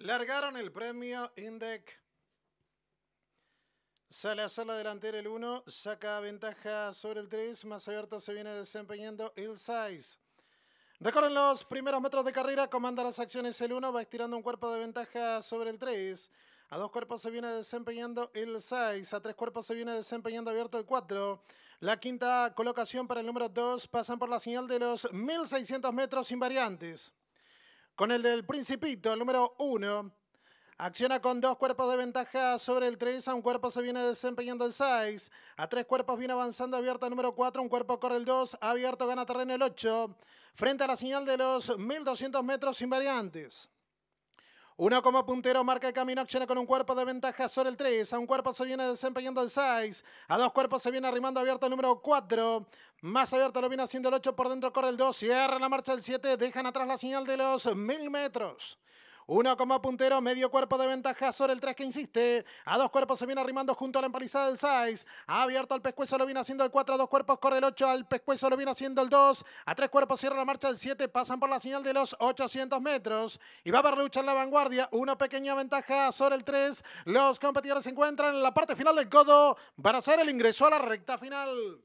Largaron el premio INDEC. Sale a la delantera el 1, saca ventaja sobre el 3, más abierto se viene desempeñando el 6. Recorren los primeros metros de carrera, comanda las acciones el 1, va estirando un cuerpo de ventaja sobre el 3. A dos cuerpos se viene desempeñando el 6, a tres cuerpos se viene desempeñando abierto el 4. La quinta colocación para el número 2, pasan por la señal de los 1600 metros invariantes con el del Principito, el número 1. Acciona con dos cuerpos de ventaja sobre el 3, a un cuerpo se viene desempeñando el 6, a tres cuerpos viene avanzando abierto el número 4, un cuerpo corre el 2, abierto gana terreno el 8, frente a la señal de los 1200 metros invariantes. Uno como puntero marca el camino acciona con un cuerpo de ventaja sobre el 3. A un cuerpo se viene desempeñando el 6. A dos cuerpos se viene arrimando abierto el número 4. Más abierto lo viene haciendo el 8. Por dentro corre el 2. Cierra la marcha el 7. Dejan atrás la señal de los 1000 metros. Uno como puntero, medio cuerpo de ventaja sobre el 3 que insiste. A dos cuerpos se viene arrimando junto a la empalizada del 6. Ha abierto al pescuezo, lo viene haciendo el 4. A dos cuerpos corre el 8. Al pescuezo lo viene haciendo el 2. A tres cuerpos cierra la marcha del 7. Pasan por la señal de los 800 metros. Y va a lucha en la vanguardia. Una pequeña ventaja sobre el 3. Los competidores se encuentran en la parte final del codo para hacer el ingreso a la recta final.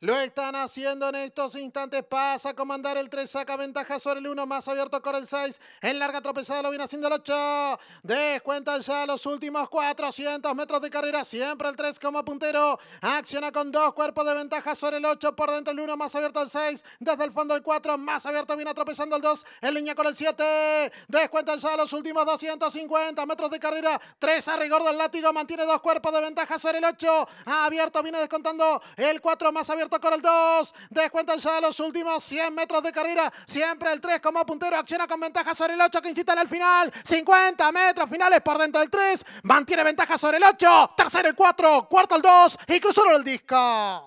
Lo están haciendo en estos instantes. Pasa a comandar el 3, saca ventaja sobre el 1, más abierto con el 6. En larga tropezada lo viene haciendo el 8. Descuentan ya los últimos 400 metros de carrera. Siempre el 3 como puntero. Acciona con dos cuerpos de ventaja sobre el 8. Por dentro el 1, más abierto el 6. Desde el fondo el 4, más abierto viene tropezando el 2. En línea con el 7. descuenta ya los últimos 250 metros de carrera. 3 a rigor del látigo. Mantiene dos cuerpos de ventaja sobre el 8. Abierto viene descontando el 4, más abierto abierto con el 2. descuentan ya los últimos 100 metros de carrera. Siempre el 3 como puntero. Acciona con ventaja sobre el 8 que incita en el final. 50 metros finales por dentro del 3. Mantiene ventaja sobre el 8. Tercero el 4. Cuarto el 2. Y cruzó el disco.